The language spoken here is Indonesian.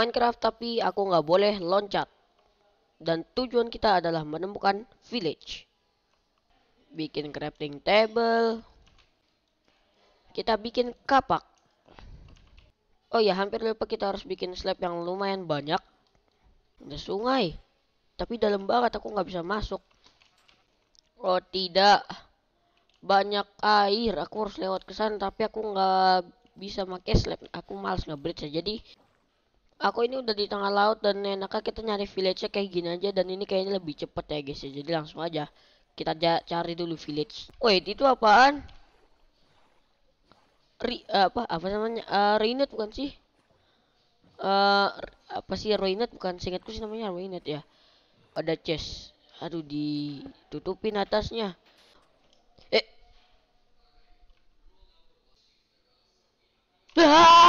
Minecraft tapi aku nggak boleh loncat. Dan tujuan kita adalah menemukan village. Bikin crafting table. Kita bikin kapak. Oh ya, hampir lupa kita harus bikin slab yang lumayan banyak. Ada sungai. Tapi dalam banget aku nggak bisa masuk. Oh tidak. Banyak air. Aku harus lewat kesan tapi aku nggak bisa pakai slab. Aku males nge-bridge ya. Jadi aku ini udah di tengah laut dan enaknya kita nyari village kayak gini aja dan ini kayaknya lebih cepet ya guys ya. Jadi langsung aja kita cari dulu village. Wait, itu apaan? Ri eh, apa apa namanya? Uh, bukan sih? Uh, apa sih Roinet bukan singkatku sih namanya Roinet ya. Ada chest. Aduh ditutupin atasnya. Eh. Ah!